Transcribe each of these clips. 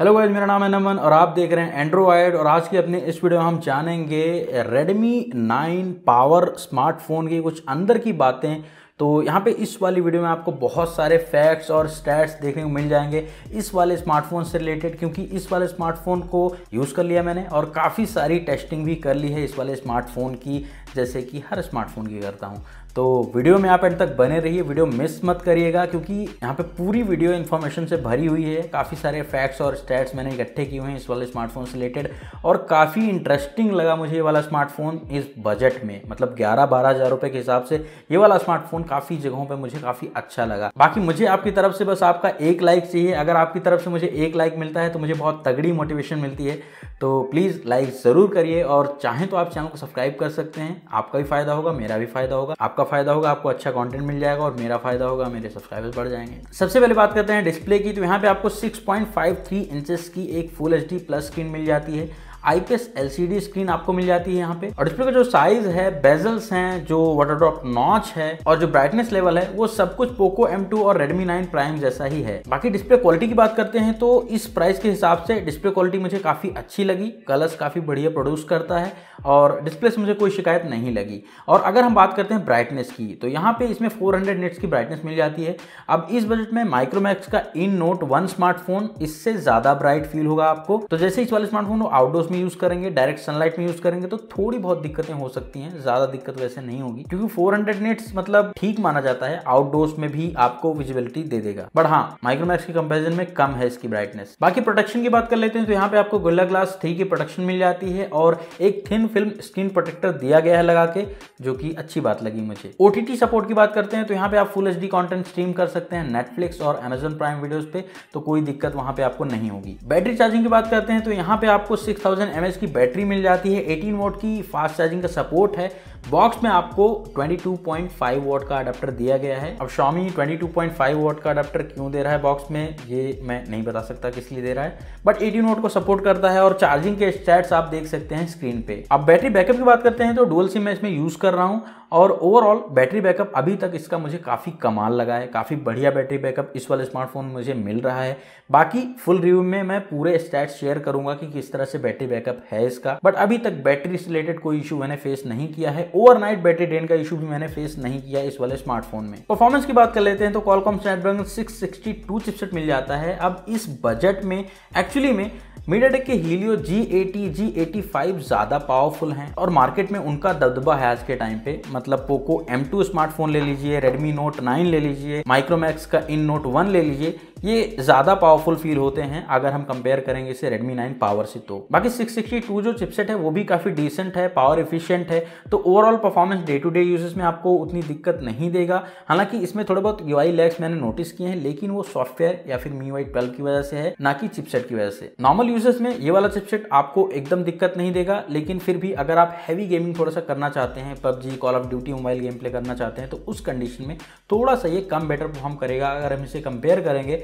hello guys मेरा नाम है नमन और आप देख रहे हैं एंड्रॉयड और आज के अपने इस वीडियो में हम जानेंगे रेडमी 9 पावर स्मार्टफोन की कुछ अंदर की बातें तो यहाँ पे इस वाली वीडियो में आपको बहुत सारे फैक्ट्स और स्टैट्स देखने को मिल जाएंगे इस वाले स्मार्टफोन से रिलेटेड क्योंकि इस वाले स्मार्टफोन को यूज़ कर लिया मैंने और काफ़ी सारी टेस्टिंग भी कर ली है इस वाले स्मार्टफोन की जैसे कि हर स्मार्टफोन की करता हूँ तो वीडियो में आप एंड तक बने रहिए वीडियो मिस मत करिएगा क्योंकि यहाँ पे पूरी वीडियो इन्फॉर्मेशन से भरी हुई है काफ़ी सारे फैक्ट्स और स्टैट्स मैंने इकट्ठे किए हुए हैं इस वाले स्मार्टफोन से रिलेटेड और काफ़ी इंटरेस्टिंग लगा मुझे ये वाला स्मार्टफोन इस बजट में मतलब ग्यारह बारह हज़ार रुपये के हिसाब से ये वाला स्मार्टफोन काफ़ी जगहों पर मुझे काफ़ी अच्छा लगा बाकी मुझे आपकी तरफ से बस आपका एक लाइक चाहिए अगर आपकी तरफ से मुझे एक लाइक मिलता है तो मुझे बहुत तगड़ी मोटिवेशन मिलती है तो प्लीज़ लाइक ज़रूर करिए और चाहें तो आप चैनल को सब्सक्राइब कर सकते हैं आपका भी फायदा होगा मेरा भी फायदा होगा आपका फायदा होगा आपको अच्छा कंटेंट मिल जाएगा और मेरा फायदा होगा मेरे सब्सक्राइबर्स बढ़ जाएंगे सबसे पहले बात करते हैं डिस्प्ले की तो यहाँ पे आपको 6.53 इंचेस की एक फुल एच प्लस स्क्रीन मिल जाती है आईपीएस एलसीडी स्क्रीन आपको मिल जाती है यहाँ पे और डिस्प्ले का जो साइज है बेजल्स हैं जो वाटर ड्रॉप नॉच है और जो ब्राइटनेस लेवल है वो सब कुछ पोको एम और रेडमी नाइन प्राइम जैसा ही है बाकी डिस्प्ले क्वालिटी की बात करते हैं तो इस प्राइस के हिसाब से डिस्प्ले क्वालिटी मुझे काफी अच्छी लगी कलर्स काफी बढ़िया प्रोड्यूस करता है और डिस्प्ले से मुझे कोई शिकायत नहीं लगी और अगर हम बात करते हैं ब्राइटनेस की तो यहाँ पे इसमें 400 निट्स की ब्राइटनेस मिल जाती है अब इस बजट में माइक्रोमैक्स का इन नोट वन स्मार्टफोन इससे ज्यादा ब्राइट फील होगा आपको तो जैसे इस वाले स्मार्टफोन को आउटडोर्स में में यूज़ करेंगे डायरेक्ट सनलाइट में यूज़ करेंगे तो थोड़ी बहुत दिक्कतें हो सकती हैं ज़्यादा दिक्कत वैसे नहीं होगी क्योंकि 400 निट्स मतलब ठीक माना जाता है आउटडोर्स में भी आपको विजिबिलिटी दे देगा बट हाँ माइक्रोमैक्स के कंपेरिजन में कम है इसकी ब्राइटनेस बाकी प्रोटेक्शन की बात कर लेते हैं तो यहाँ पे आपको गोला ग्लास थ्री की प्रोटेक्शन मिल जाती है और एक थिन फिल्म स्क्रीन प्रोटेक्टर दिया गया है लगा के जो की अच्छी बात लगी मुझे ओटीटी सपोर्ट की बात करते हैं तो यहाँ पे आप फुल एच डी स्ट्रीम कर सकते हैं नेटफ्लिक्स और अमेजन प्राइम वीडियोज पे तो कोई दिक्कत वहां पे आपको नहीं होगी बैटरी चार्जिंग की बात करते हैं तो यहाँ पे आपको सिक्स थाउजेंड एम की बैटरी मिल जाती है 18 वोट की फास्ट चार्जिंग का सपोर्ट है बॉक्स में आपको 22.5 वोट का अडाप्टर दिया गया है अब Xiaomi 22.5 वोट का अडाप्टर क्यों दे रहा है बॉक्स में ये मैं नहीं बता सकता किस लिए दे रहा है बट एटीन वोट को सपोर्ट करता है और चार्जिंग के स्टैट्स आप देख सकते हैं स्क्रीन पे अब बैटरी बैकअप की बात करते हैं तो डुअल सिम मैं इसमें यूज़ कर रहा हूँ और ओवरऑल बैटरी बैकअप अभी तक इसका मुझे काफ़ी कमाल लगा है काफ़ी बढ़िया बैटरी बैकअप इस वाले स्मार्टफोन मुझे मिल रहा है बाकी फुल रिव्यू में मैं पूरे स्टैट शेयर करूंगा कि किस तरह से बैटरी बैकअप है इसका बट अभी तक बैटरी से रिलेटेड कोई इशू मैंने फेस नहीं किया है ओवरनाइट बैटरी ड्रेन का इशू भी मैंने फेस नहीं किया इस वाले स्मार्टफोन में परफॉर्मेंस की बात कर लेते हैं तो कॉलकॉम स्नैपड्रैगन सिक्स चिपसेट मिल जाता है अब इस बजट में एक्चुअली में मीडियाटेक के हीलियो G80, G85 ज़्यादा पावरफुल हैं और मार्केट में उनका दबदबा है आज के टाइम पे मतलब मतलब पोको M2 स्मार्टफोन ले लीजिए Redmi Note 9 ले लीजिए माइक्रोमैक्स का इन नोट वन ले लीजिए ये ज़्यादा पावरफुल फील होते हैं अगर हम कंपेयर करेंगे इसे रेडमी नाइन पावर से तो बाकी सिक्स जो चिपसेट है वो भी काफ़ी डिसेंट है पावर इफिशियंट है तो overall performance day to day uses में आपको उतनी दिक्कत नहीं देगा हालांकि इसमें थोड़े बहुत यू आई लैक्स मैंने नोटिस किए हैं लेकिन वो सॉफ्टवेयर या फिर मी वाई ट्वेल्व की वजह से है ना कि चिपसेट की वजह से नॉर्मल यूजर्स में ये वाला चिपसेट आपको एकदम दिक्कत नहीं देगा लेकिन फिर भी अगर आप हैवी गेमिंग थोड़ा सा करना चाहते हैं PUBG call of duty mobile game play करना चाहते हैं तो उस कंडीशन में थोड़ा सा ये कम बेटर परफॉर्म करेगा अगर हम इसे कंपेयर करेंगे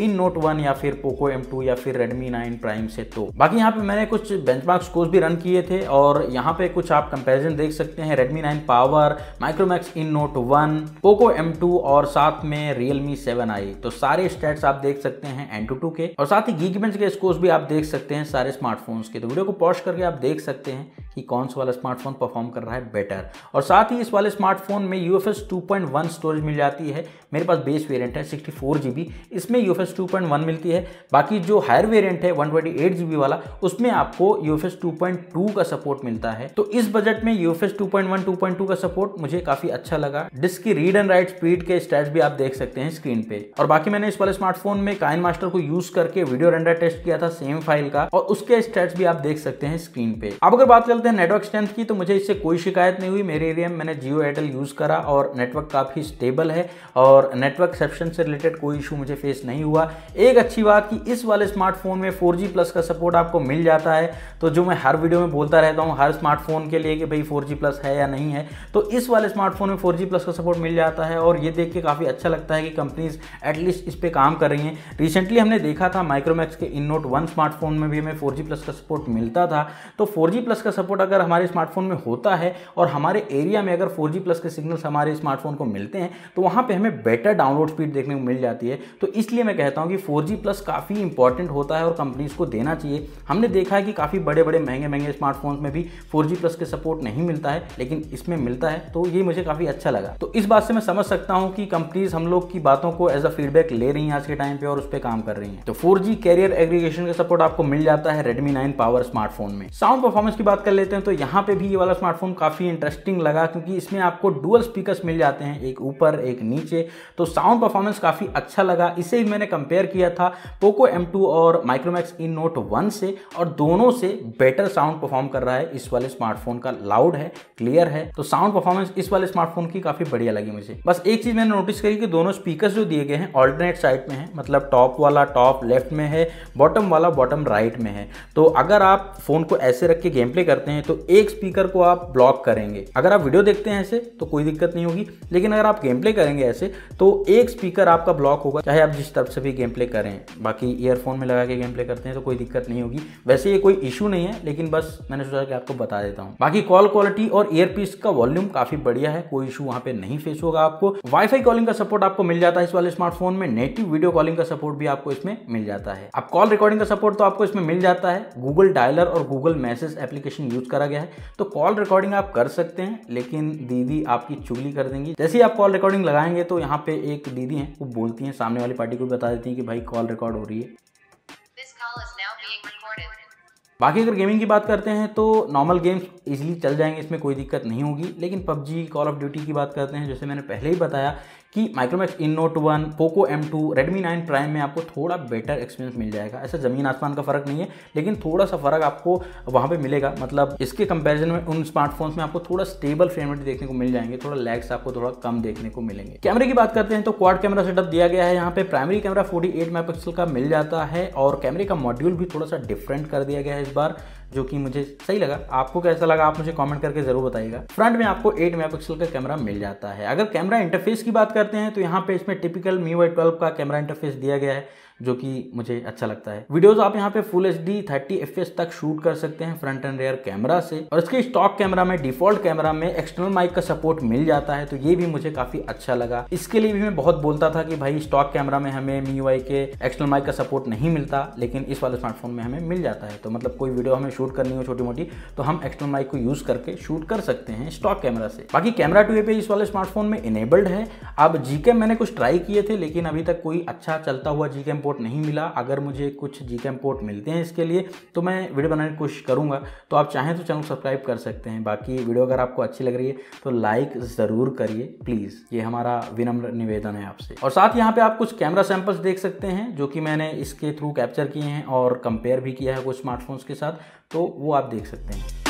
इन नोट वन या फिर पोको एम टू या फिर रेडमी नाइन प्राइम से तो बाकी यहाँ पे मैंने कुछ बेंच मार्क स्कोर्स भी रन किए थे और यहाँ पे कुछ आप कंपेरिजन देख सकते हैं Redmi nine power Micromax in note one Poco M two और साथ में रियलमी सेवन आई तो सारे स्टेट्स आप देख सकते हैं एन टू टू के और साथ ही गीगबेंच के स्कोर्स भी आप देख सकते हैं सारे स्मार्टफोन्स के तो वीडियो को पॉज करके आप देख सकते हैं कि कौन सा वाला स्मार्टफोन परफॉर्म कर रहा है बेटर और साथ ही इस वाले स्मार्टफोन में U F S two point one storage मिल जाती है मेरे पास बेस वेरियंट है सिक्सटी फोर इसमें U F S two point one मिलती है बाकी जो हायर वेरियंट है one twenty eight G B वाला उसमें आपको U F S two point two का सपोर्ट मिलता है तो इस बजट में U F S two point one two point two का सपोर्ट मुझे काफी अच्छा लगा डिस्क की रीड एंड राइट स्पीड के स्टैट्स भी आप देख सकते हैं स्क्रीन पे और बाकी मैंने इस वाले स्मार्टफोन में काइन मास्टर को यूज करके वीडियो रेंडर टेस्ट किया था सेम फाइल का और उसके स्टैट्स भी आप देख सकते हैं स्क्रीन पे अब अगर बात करते हैं नेटवर्क स्ट्रेंथ की तो मुझे इससे कोई शिकायत नहीं हुई मेरे एरिया में मैंने जियो एयरटेल यूज करा और नेटवर्क काफी स्टेबल है और नेटवर्क सेप्शन से रिलेटेड कोई इशू मुझे फेस नहीं हुआ हुआ एक अच्छी बात कि इस वाले स्मार्टफोन में 4G प्लस का सपोर्ट आपको मिल जाता है तो जो मैं हर वीडियो में बोलता रहता हूँ हर स्मार्टफोन के लिए कि भाई 4G प्लस है या नहीं है तो इस वाले स्मार्टफोन में 4G प्लस का सपोर्ट मिल जाता है और ये देख के काफ़ी अच्छा लगता है कि कंपनीज एटलीस्ट इस पर काम कर रही हैं रिसेंटली हमने देखा था माइक्रोमैक्स के इन नोट वन स्मार्टफोन में भी हमें फोर प्लस का सपोर्ट मिलता था तो फोर प्लस का सपोर्ट अगर हमारे स्मार्टफोन में होता है और हमारे एरिया में अगर फोर प्लस के सिग्नल्स हमारे स्मार्टफोन को मिलते हैं तो वहाँ पर हमें बेटर डाउनलोड स्पीड देखने को मिल जाती है तो इसलिए मैं कहता हूँ कि फोर प्लस काफ़ी इंपॉर्टेंट होता है और कंपनीज़ को देना चाहिए हमने देखा है कि काफ़ी बड़े बड़े महंगे महंगे स्मार्टफोन्स में भी फोर प्लस के सपोर्ट नहीं मिलता है लेकिन इसमें मिलता है तो ये मुझे काफ़ी अच्छा लगा तो इस बात से मैं समझ सकता हूँ कि कंपनीज हम लोग की बातों को एज अ फीडबैक ले रही हैं आज के टाइम पर और उस पर काम कर रही हैं तो फोर जी कैरियर एग्रीगेशन का सपोर्ट आपको मिल जाता है रेडमी नाइन पावर स्मार्टफोन में साउंड परफॉर्मेंस की बात कर लेते हैं तो यहाँ पे भी ये वाला स्मार्टफोन काफ़ी इंटरेस्टिंग लगा क्योंकि इसमें आपको डुअल स्पीकर्स मिल जाते हैं एक ऊपर एक नीचे तो साउंड परफॉर्मेंस काफ़ी अच्छा लगा इसे ही मैंने कंपेयर किया था पोको M2 और माइक्रोमैक्स इन नोट वन से और दोनों से बेटर साउंड परफॉर्म कर रहा है इस वाले स्मार्टफोन का लाउड है क्लियर है तो साउंड परफॉर्मेंस इस वाले स्मार्टफोन की काफी बढ़िया लगी मुझे बस एक चीज मैंने नोटिस करी कि दोनों स्पीकर जो दिए गए हैं ऑल्टरनेट मतलब साइड में है मतलब टॉप वाला टॉप लेफ्ट में है बॉटम वाला बॉटम राइट में है तो अगर आप फोन को ऐसे रख के गेम प्ले करते हैं तो एक स्पीकर को आप ब्लॉक करेंगे अगर आप वीडियो देखते हैं ऐसे तो कोई दिक्कत नहीं होगी लेकिन अगर आप गेम प्ले करेंगे ऐसे तो एक स्पीकर आपका ब्लॉक होगा चाहे आप जिस तरफ से भी गेम प्ले करें बाकी ईयरफोन में लगा के गेम प्ले करते हैं तो कोई दिक्कत नहीं होगी वैसे ये कोई इशू नहीं है लेकिन बस मैंने सोचा कि आपको बता देता हूँ बाकी कॉल क्वालिटी और ईयरपीस का वॉल्यूम काफी बढ़िया है कोई इशू वहाँ पे नहीं फेस होगा आपको वाईफाई कॉलिंग का सपोर्ट आपको मिल जाता है इस वाले स्मार्टफोन में नेटिव वीडियो कॉलिंग का सपोर्ट भी आपको इसमें मिल जाता है अब कॉल रिकॉर्डिंग का सपोर्ट तो आपको इसमें मिल जाता है गूगल डायलर और गूगल मैसेज एप्लीकेशन यूज करा गया है तो कॉल रिकॉर्डिंग आप कर सकते हैं लेकिन दीदी आपकी चुगली कर देंगी जैसे ही आप कॉल रिकॉर्डिंग लगाएंगे तो यहाँ पे एक दीदी है वो बोलती है सामने वाली पार्टी को बता देती हैं कि भाई कॉल रिकॉर्ड हो रही है बाकी अगर गेमिंग की बात करते हैं तो नॉर्मल गेम्स इजीली चल जाएंगे इसमें कोई दिक्कत नहीं होगी लेकिन पबजी कॉल ऑफ ड्यूटी की बात करते हैं जैसे मैंने पहले ही बताया कि Micromax in note one Poco M two Redmi nine prime में आपको थोड़ा बेटर एक्सपीरियंस मिल जाएगा ऐसा ज़मीन आसमान का फ़र्क नहीं है लेकिन थोड़ा सा फ़र्क आपको वहाँ पे मिलेगा मतलब इसके कंपैरिजन में उन स्मार्टफोन्स में आपको थोड़ा स्टेबल फ्रेम रेट देखने को मिल जाएंगे थोड़ा लैग्स आपको थोड़ा कम देखने को मिलेंगे कैमरे की बात करते हैं तो क्वाड कैमरा सेटअप दिया गया है यहाँ पर प्राइमरी कैमरा फोर्टी मेगापिक्सल का मिल जाता है और कैमरे का मॉड्यूल भी थोड़ा सा डिफरेंट कर दिया गया है इस बार जो कि मुझे सही लगा आपको कैसा लगा आप मुझे कमेंट करके ज़रूर बताइएगा फ्रंट में आपको 8 मेगापिक्सल का कैमरा मिल जाता है अगर कैमरा इंटरफेस की बात करते हैं तो यहाँ पे इसमें टिपिकल मी वाई ट्वेल्व का कैमरा इंटरफेस दिया गया है जो कि मुझे अच्छा लगता है वीडियोज आप यहाँ पे full H D thirty F तक शूट कर सकते हैं फ्रंट एंड रेयर कैमरा से और इसके स्टॉक कैमरा में डिफॉल्ट कैमरा में एक्सटर्नल माइक का सपोर्ट मिल जाता है तो ये भी मुझे काफी अच्छा लगा इसके लिए भी मैं बहुत बोलता था कि भाई स्टॉक कैमरा में हमें मी के एक्सटर्नल माइक का सपोर्ट नहीं मिलता लेकिन इस वाले स्मार्टफोन में हमें मिल जाता है तो मतलब कोई वीडियो हमें शूट करनी हो छोटी मोटी तो हम एक्सटर्नल माइक को यूज करके शूट कर सकते हैं स्टॉक कैमरा से बाकी कैमरा टू पे इस वाले स्मार्टफोन में इनेबल्ड है अब जी मैंने कुछ ट्राई किए थे लेकिन अभी तक कोई अच्छा चलता हुआ जी पोर्ट नहीं मिला अगर मुझे कुछ जी पोर्ट मिलते हैं इसके लिए तो मैं वीडियो बनाने की कोशिश करूँगा तो आप चाहें तो चैनल सब्सक्राइब कर सकते हैं बाकी वीडियो अगर आपको अच्छी लग रही है तो लाइक ज़रूर करिए प्लीज़ ये हमारा विनम्र निवेदन है आपसे और साथ यहाँ पर आप कुछ कैमरा सैम्पल्स देख सकते हैं जो कि मैंने इसके थ्रू कैप्चर किए हैं और कंपेयर भी किया है कुछ स्मार्टफोन्स के साथ तो वो आप देख सकते हैं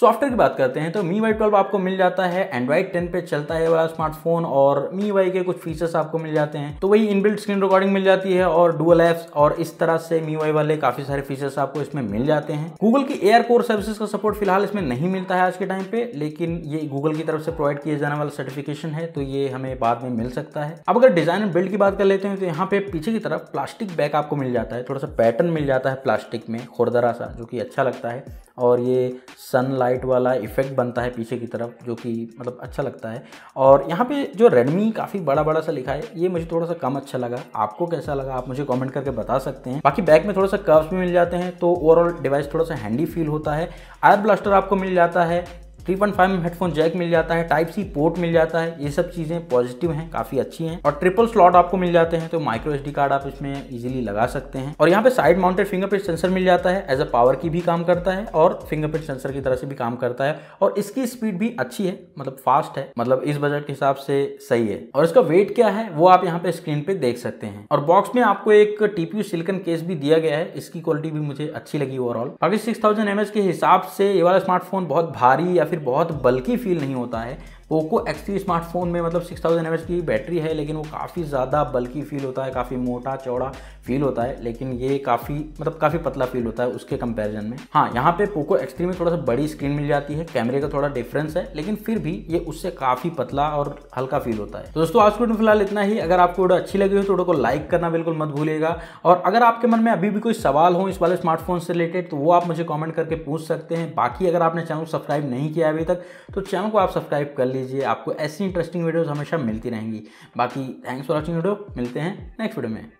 सॉफ्टवेयर की बात करते हैं तो मी वाई ट्वेल्व आपको मिल जाता है एंड्रॉइड टेन पे चलता है वाला स्मार्टफोन और मी वाई के कुछ फीचर्स आपको मिल जाते हैं तो वही इनबिल्ट स्क्रीन रिकॉर्डिंग मिल जाती है और डुअल एप्स और इस तरह से मी वाई वाले काफी सारे फीचर्स आपको इसमें मिल जाते हैं गूगल की एयर कोर सर्विसेज का सपोर्ट फिलहाल इसमें नहीं मिलता है आज के टाइम पे लेकिन ये गूगल की तरफ से प्रोवाइड किया जाने वाला सर्टिफिकेशन है तो ये हमें बाद में मिल सकता है अब अगर डिजाइन एंड बिल्ड की बात कर लेते हैं तो यहाँ पे पीछे की तरफ प्लास्टिक बैग आपको मिल जाता है थोड़ा सा पैटर्न मिल जाता है प्लास्टिक में खुरदरा सा जो कि अच्छा लगता है और ये सन लाइट वाला इफ़ेक्ट बनता है पीछे की तरफ जो कि मतलब अच्छा लगता है और यहाँ पे जो रेडमी काफ़ी बड़ा बड़ा सा लिखा है ये मुझे थोड़ा सा कम अच्छा लगा आपको कैसा लगा आप मुझे कमेंट करके बता सकते हैं बाकी बैक में थोड़ा सा कर्व्स भी मिल जाते हैं तो ओवरऑल डिवाइस थोड़ा सा हैंडी फील होता है आयर ब्लास्टर आपको मिल जाता है three point five headphone jack मिल जाता है टाइप सी पोर्ट मिल जाता है ये सब चीज़ें पॉजिटिव हैं काफ़ी अच्छी हैं और ट्रिपल स्लॉट आपको मिल जाते हैं तो माइक्रो एस कार्ड आप इसमें इजिली लगा सकते हैं और यहाँ पे साइड माउंटेड फिंगरप्रिंट सेंसर मिल जाता है एज अ पावर की भी काम करता है और फिंगरप्रिंट सेंसर की तरह से भी काम करता है और इसकी स्पीड भी अच्छी है मतलब फास्ट है मतलब इस बजट के हिसाब से सही है और इसका वेट क्या है वो आप यहाँ पे स्क्रीन पे देख सकते हैं और बॉक्स में आपको एक टीपी सिल्कन केस भी दिया गया है इसकी क्वालिटी भी मुझे अच्छी लगी ओवरऑल बाकी सिक्स थाउजेंड के हिसाब से ये वाला स्मार्टफोन बहुत भारी या फिर फिर बहुत बल्कि फील नहीं होता है पोको एक्स थ्री स्मार्टफोन में मतलब सिक्स थाउजेंड एम की बैटरी है लेकिन वो काफ़ी ज़्यादा बल्कि फील होता है काफ़ी मोटा चौड़ा फील होता है लेकिन ये काफ़ी मतलब काफ़ी पतला फील होता है उसके कंपेरिजन में हाँ यहाँ पे पोको एक्स थ्री में थोड़ा सा बड़ी स्क्रीन मिल जाती है कैमरे का थोड़ा डिफरेंस है लेकिन फिर भी ये उससे काफ़ी पतला और हल्का फील होता है तो दोस्तों आज को फिलहाल इतना ही अगर आपको वीडियो अच्छी लगी हो तो वीडियो को लाइक करना बिल्कुल मत भूलेगा और अगर आपके मन में अभी भी कोई सवाल हो इस वाले स्मार्टफोन से रिलेटेड तो वो आप मुझे कॉमेंट करके पूछ सकते हैं बाकी अगर आपने चैनल को सब्सक्राइब नहीं किया अभी तक तो चैनल को आप सब्सक्राइब कर लीजिए कीजिए आपको ऐसी इंटरेस्टिंग वीडियोज़ हमेशा मिलती रहेंगी बाकी थैंक्स फॉर वॉचिंग वीडियो मिलते हैं नेक्स्ट वीडियो में